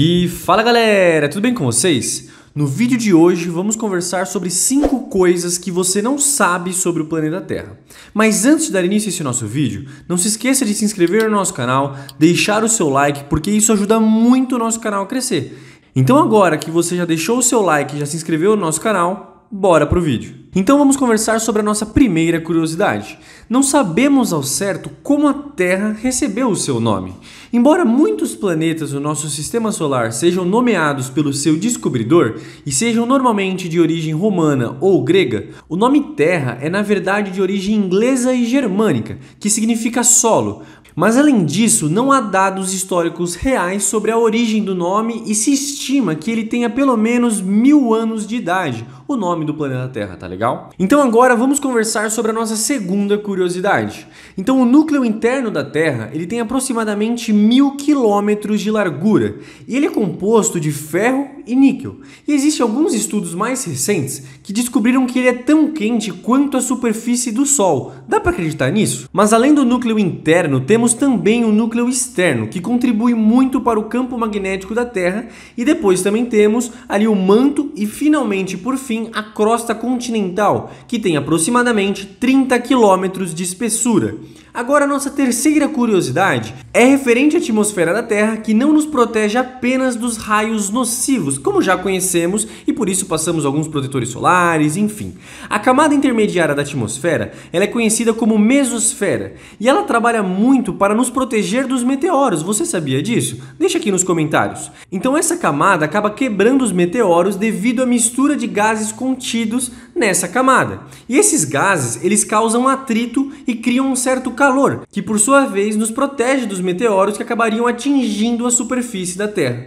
E fala galera, tudo bem com vocês? No vídeo de hoje vamos conversar sobre 5 coisas que você não sabe sobre o planeta Terra. Mas antes de dar início a esse nosso vídeo, não se esqueça de se inscrever no nosso canal, deixar o seu like, porque isso ajuda muito o nosso canal a crescer. Então agora que você já deixou o seu like e já se inscreveu no nosso canal, bora pro vídeo! Então vamos conversar sobre a nossa primeira curiosidade. Não sabemos ao certo como a Terra recebeu o seu nome. Embora muitos planetas do nosso sistema solar sejam nomeados pelo seu descobridor e sejam normalmente de origem romana ou grega, o nome Terra é na verdade de origem inglesa e germânica, que significa solo, mas além disso, não há dados históricos reais sobre a origem do nome e se estima que ele tenha pelo menos mil anos de idade, o nome do planeta Terra, tá legal? Então agora vamos conversar sobre a nossa segunda curiosidade. Então o núcleo interno da Terra ele tem aproximadamente mil quilômetros de largura e ele é composto de ferro e níquel. E existem alguns estudos mais recentes que descobriram que ele é tão quente quanto a superfície do Sol. Dá para acreditar nisso? Mas além do núcleo interno, temos também o núcleo externo, que contribui muito para o campo magnético da Terra, e depois também temos ali o manto e finalmente, por fim, a crosta continental, que tem aproximadamente 30 quilômetros de espessura. Agora, nossa terceira curiosidade é referente à atmosfera da Terra, que não nos protege apenas dos raios nocivos, como já conhecemos e por isso passamos alguns protetores solares, enfim. A camada intermediária da atmosfera ela é conhecida como mesosfera e ela trabalha muito para nos proteger dos meteoros. Você sabia disso? Deixa aqui nos comentários. Então, essa camada acaba quebrando os meteoros devido à mistura de gases contidos nessa camada. E esses gases, eles causam atrito e criam um certo calor, que por sua vez nos protege dos meteoros que acabariam atingindo a superfície da Terra.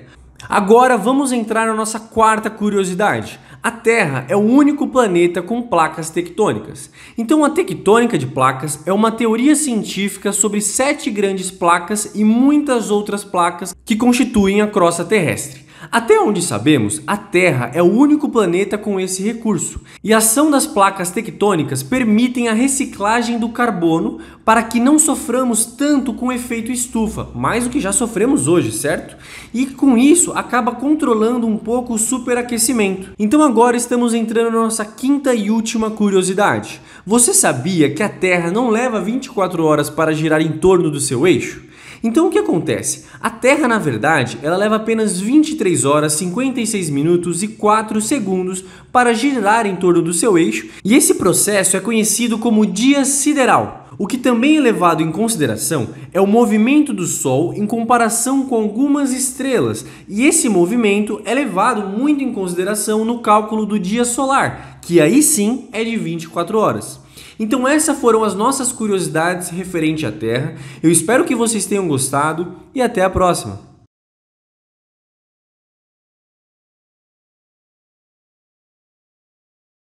Agora vamos entrar na nossa quarta curiosidade. A Terra é o único planeta com placas tectônicas. Então, a tectônica de placas é uma teoria científica sobre sete grandes placas e muitas outras placas que constituem a crosta terrestre. Até onde sabemos, a Terra é o único planeta com esse recurso, e a ação das placas tectônicas permitem a reciclagem do carbono para que não soframos tanto com o efeito estufa, mais do que já sofremos hoje, certo? E com isso acaba controlando um pouco o superaquecimento. Então agora estamos entrando na nossa quinta e última curiosidade. Você sabia que a Terra não leva 24 horas para girar em torno do seu eixo? Então o que acontece? A Terra, na verdade, ela leva apenas 23 horas, 56 minutos e 4 segundos para girar em torno do seu eixo, e esse processo é conhecido como dia sideral. O que também é levado em consideração é o movimento do Sol em comparação com algumas estrelas, e esse movimento é levado muito em consideração no cálculo do dia solar, que aí sim é de 24 horas. Então essas foram as nossas curiosidades referente à Terra. Eu espero que vocês tenham gostado e até a próxima.